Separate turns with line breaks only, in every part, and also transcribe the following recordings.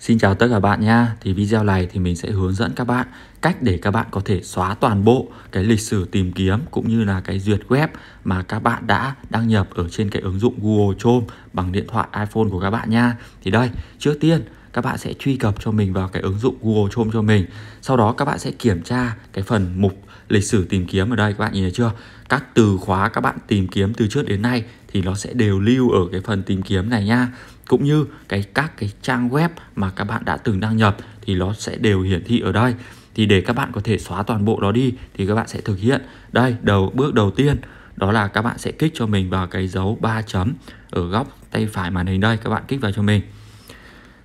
Xin chào tất cả bạn nha. Thì video này thì mình sẽ hướng dẫn các bạn cách để các bạn có thể xóa toàn bộ cái lịch sử tìm kiếm cũng như là cái duyệt web mà các bạn đã đăng nhập ở trên cái ứng dụng Google Chrome bằng điện thoại iPhone của các bạn nha. Thì đây, trước tiên các bạn sẽ truy cập cho mình vào cái ứng dụng Google Chrome cho mình. Sau đó các bạn sẽ kiểm tra cái phần mục lịch sử tìm kiếm ở đây các bạn nhìn thấy chưa các từ khóa các bạn tìm kiếm từ trước đến nay thì nó sẽ đều lưu ở cái phần tìm kiếm này nha cũng như cái các cái trang web mà các bạn đã từng đăng nhập thì nó sẽ đều hiển thị ở đây thì để các bạn có thể xóa toàn bộ đó đi thì các bạn sẽ thực hiện đây đầu bước đầu tiên đó là các bạn sẽ kích cho mình vào cái dấu 3 chấm ở góc tay phải màn hình đây các bạn kích vào cho mình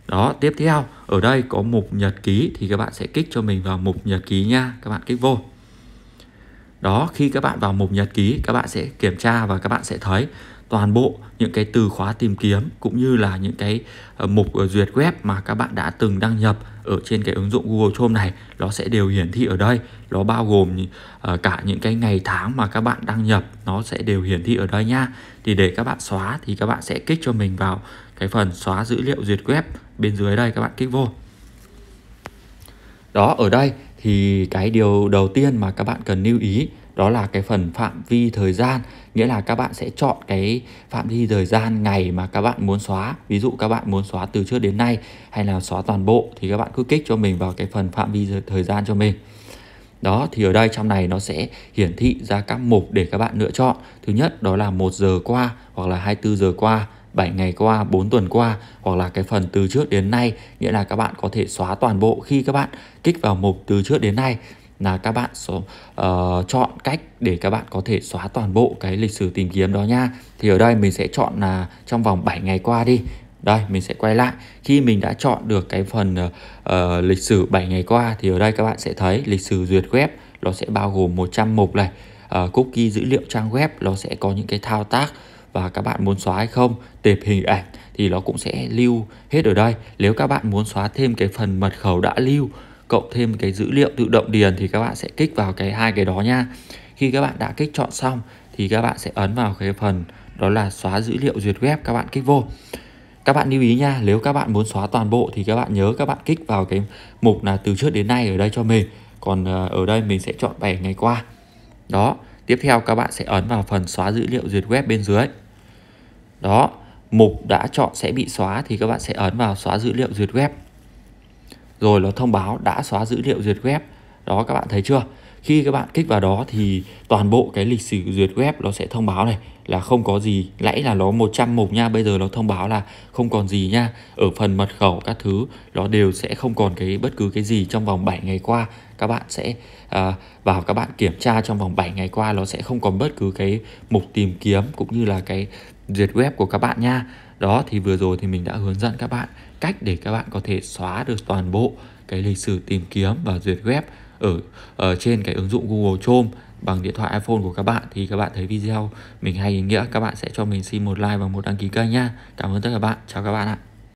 đó tiếp theo ở đây có mục nhật ký thì các bạn sẽ kích cho mình vào mục nhật ký nha các bạn kích vô đó khi các bạn vào mục nhật ký các bạn sẽ kiểm tra và các bạn sẽ thấy toàn bộ những cái từ khóa tìm kiếm cũng như là những cái ờ, mục ờ, duyệt web mà các bạn đã từng đăng nhập ở trên cái ứng dụng Google Chrome này nó sẽ đều hiển thị ở đây nó bao gồm ờ, cả những cái ngày tháng mà các bạn đăng nhập nó sẽ đều hiển thị ở đây nha thì để các bạn xóa thì các bạn sẽ kích cho mình vào cái phần xóa dữ liệu duyệt web bên dưới đây các bạn kích vô đó ở đây thì cái điều đầu tiên mà các bạn cần lưu ý đó là cái phần phạm vi thời gian nghĩa là các bạn sẽ chọn cái phạm vi thời gian ngày mà các bạn muốn xóa ví dụ các bạn muốn xóa từ trước đến nay hay là xóa toàn bộ thì các bạn cứ kích cho mình vào cái phần phạm vi thời gian cho mình đó thì ở đây trong này nó sẽ hiển thị ra các mục để các bạn lựa chọn thứ nhất đó là một giờ qua hoặc là 24 giờ qua 7 ngày qua, 4 tuần qua hoặc là cái phần từ trước đến nay, nghĩa là các bạn có thể xóa toàn bộ khi các bạn kích vào mục từ trước đến nay là các bạn số, uh, chọn cách để các bạn có thể xóa toàn bộ cái lịch sử tìm kiếm đó nha. Thì ở đây mình sẽ chọn là trong vòng 7 ngày qua đi. Đây, mình sẽ quay lại. Khi mình đã chọn được cái phần uh, lịch sử 7 ngày qua thì ở đây các bạn sẽ thấy lịch sử duyệt web nó sẽ bao gồm 100 mục này. Uh, cookie dữ liệu trang web nó sẽ có những cái thao tác và các bạn muốn xóa hay không tệp hình ảnh thì nó cũng sẽ lưu hết ở đây nếu các bạn muốn xóa thêm cái phần mật khẩu đã lưu cộng thêm cái dữ liệu tự động điền thì các bạn sẽ kích vào cái hai cái đó nha khi các bạn đã kích chọn xong thì các bạn sẽ ấn vào cái phần đó là xóa dữ liệu duyệt web các bạn kích vô các bạn lưu ý nha nếu các bạn muốn xóa toàn bộ thì các bạn nhớ các bạn kích vào cái mục là từ trước đến nay ở đây cho mình còn ở đây mình sẽ chọn 7 ngày qua đó tiếp theo các bạn sẽ ấn vào phần xóa dữ liệu duyệt web bên dưới đó mục đã chọn sẽ bị xóa thì các bạn sẽ ấn vào xóa dữ liệu duyệt web rồi nó thông báo đã xóa dữ liệu duyệt web đó các bạn thấy chưa khi các bạn kích vào đó thì toàn bộ cái lịch sử duyệt web nó sẽ thông báo này là không có gì lẽ là nó 100 mục nha bây giờ nó thông báo là không còn gì nha ở phần mật khẩu các thứ nó đều sẽ không còn cái bất cứ cái gì trong vòng 7 ngày qua các bạn sẽ à, vào các bạn kiểm tra trong vòng 7 ngày qua nó sẽ không còn bất cứ cái mục tìm kiếm cũng như là cái duyệt web của các bạn nha đó thì vừa rồi thì mình đã hướng dẫn các bạn cách để các bạn có thể xóa được toàn bộ cái lịch sử tìm kiếm và duyệt web ở, ở trên cái ứng dụng Google Chrome bằng điện thoại iPhone của các bạn thì các bạn thấy video mình hay ý nghĩa các bạn sẽ cho mình xin một like và một đăng ký kênh nhá Cảm ơn tất cả các bạn. Chào các bạn ạ.